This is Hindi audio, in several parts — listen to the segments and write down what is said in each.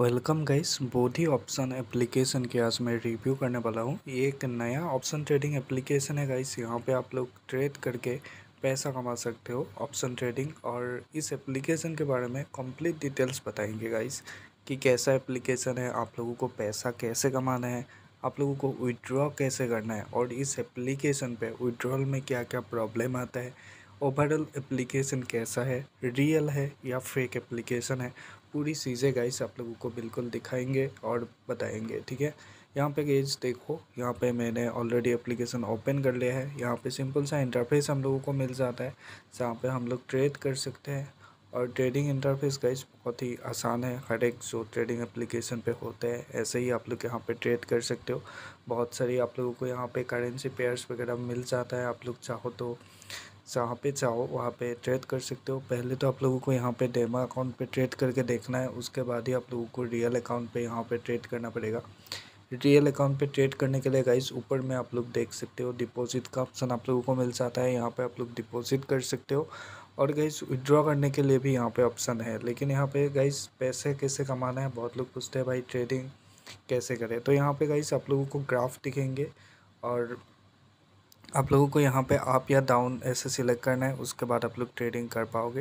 welcome guys Bodhi option application के आज मैं रिव्यू करने वाला हूँ ये एक नया ऑप्शन ट्रेडिंग एप्लीकेशन है गाइस यहाँ पे आप लोग ट्रेड करके पैसा कमा सकते हो ऑप्शन ट्रेडिंग और इस एप्लीकेशन के बारे में कंप्लीट डिटेल्स बताएंगे गाइस कि कैसा एप्लीकेशन है आप लोगों को पैसा कैसे कमाना है आप लोगों को विड्रॉ कैसे करना है और इस एप्लीकेशन पर विड्रॉल में क्या क्या प्रॉब्लम आता है ओवरऑल एप्लीकेशन कैसा है रियल है या फेक एप्लीकेशन है पूरी चीज़ें गाइस आप लोगों को बिल्कुल दिखाएंगे और बताएंगे ठीक है यहाँ पे गेज देखो यहाँ पे मैंने ऑलरेडी एप्लीकेशन ओपन कर लिया है यहाँ पे सिंपल सा इंटरफेस हम लोगों को मिल जाता है जहाँ पे हम लोग ट्रेड कर सकते हैं और ट्रेडिंग इंटरफेस गाइज बहुत ही आसान है हर एक जो ट्रेडिंग एप्लीकेशन पे होते हैं ऐसे ही आप लोग यहाँ पे ट्रेड कर सकते हो बहुत सारी आप लोगों को यहाँ पे करेंसी पेयर्स वगैरह मिल जाता है आप लोग चाहो तो जहाँ पे चाहो वहाँ पे ट्रेड कर सकते हो पहले तो आप लोगों को यहाँ पे डेमो अकाउंट पे ट्रेड करके देखना है उसके बाद ही आप लोगों को रियल अकाउंट पे यहाँ पे ट्रेड करना पड़ेगा रियल अकाउंट पे ट्रेड करने के लिए गाइस ऊपर में आप लोग देख सकते हो डिपॉजिट का ऑप्शन आप लोगों को मिल जाता है यहाँ पर आप लोग डिपॉजिट कर सकते हो और गाइस विड्रॉ करने के लिए भी यहाँ पर ऑप्शन है लेकिन यहाँ पर गाइस पैसे कैसे कमाना है बहुत लोग पूछते हैं भाई ट्रेडिंग कैसे करें तो यहाँ पर गाइस आप लोगों को ग्राफ दिखेंगे और आप लोगों को यहाँ पे आप या डाउन ऐसे सिलेक्ट करना है उसके बाद आप लोग ट्रेडिंग कर पाओगे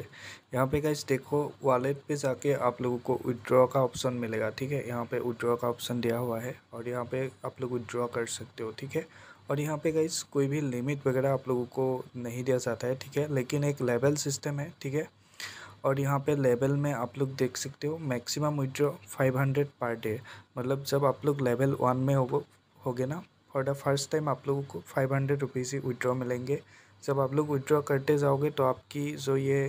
यहाँ पे गाइज देखो वॉलेट पे जाके आप लोगों को विड्रॉ का ऑप्शन मिलेगा ठीक है यहाँ पे विड्रॉ का ऑप्शन दिया हुआ है और यहाँ पे आप लोग विड्रॉ कर सकते हो ठीक है और यहाँ पे गाइज कोई भी लिमिट वगैरह आप लोगों को नहीं दिया जाता है ठीक है लेकिन एक लेवल सिस्टम है ठीक है और यहाँ पे लेवल में आप लोग देख सकते हो मैक्सिमम विड्रॉ 500 पर डे मतलब जब आप लोग लेवल वन में हो होगे ना फॉर द फर्स्ट टाइम आप लोगों को फाइव हंड्रेड रुपीज़ ही विड्रॉ मिलेंगे जब आप लोग विड्रॉ करते जाओगे तो आपकी जो ये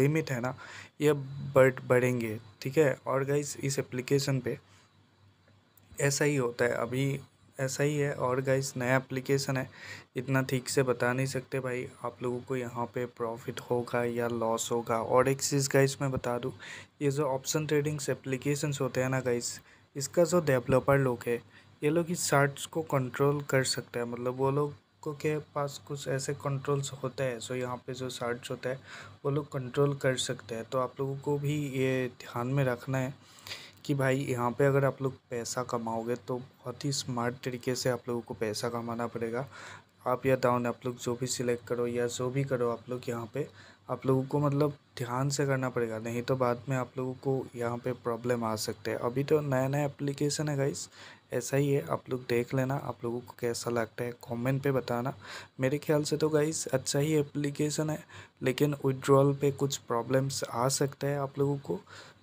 लिमिट है ना ये बढ़ बढ़ेंगे ठीक है और गाइज इस एप्लीकेशन पे ऐसा ही होता है अभी ऐसा ही है और गाइज नया एप्लीकेशन है इतना ठीक से बता नहीं सकते भाई आप लोगों को यहाँ पे प्रॉफिट होगा या लॉस होगा और एक चीज़ गाइज मैं बता दूँ ये जो ऑप्शन ट्रेडिंग्स एप्लीकेशंस होते हैं ना गाइज इसका जो डेवलपर लोग है ये लोग इस शार्ट्स को कंट्रोल कर सकते हैं मतलब वो लोग को के पास कुछ ऐसे कंट्रोल्स होते हैं सो यहाँ पे जो शार्ट्स होता है वो लोग कंट्रोल कर सकते हैं तो आप लोगों को भी ये ध्यान में रखना है कि भाई यहाँ पे अगर आप लोग पैसा कमाओगे तो बहुत ही स्मार्ट तरीके से आप लोगों को पैसा कमाना पड़ेगा आप या डाउन आप लोग जो भी सिलेक्ट करो या जो भी करो आप लोग यहाँ पे आप लोगों को मतलब ध्यान से करना पड़ेगा नहीं तो बाद में आप लोगों को यहाँ पे प्रॉब्लम आ सकते हैं अभी तो नया नया एप्लीकेशन है गाइस ऐसा ही है आप लोग देख लेना आप लोगों को कैसा लगता है कमेंट पे बताना मेरे ख्याल से तो गाइस अच्छा ही एप्लीकेशन है लेकिन विड्रॉल पे कुछ प्रॉब्लम्स आ सकते हैं आप लोगों को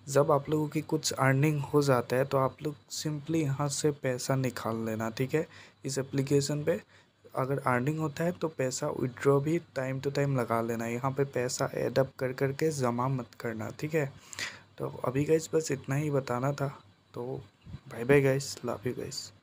जब आप लोगों की कुछ अर्निंग हो जाता है तो आप लोग सिंपली यहाँ से पैसा निकाल लेना ठीक है इस एप्लीकेशन पे अगर अर्निंग होता है तो पैसा विड्रॉ भी टाइम टू टाइम लगा लेना यहाँ पे पैसा एडअप कर कर के जमा मत करना ठीक है तो अभी गैस बस इतना ही बताना था तो bye bye guys love you gas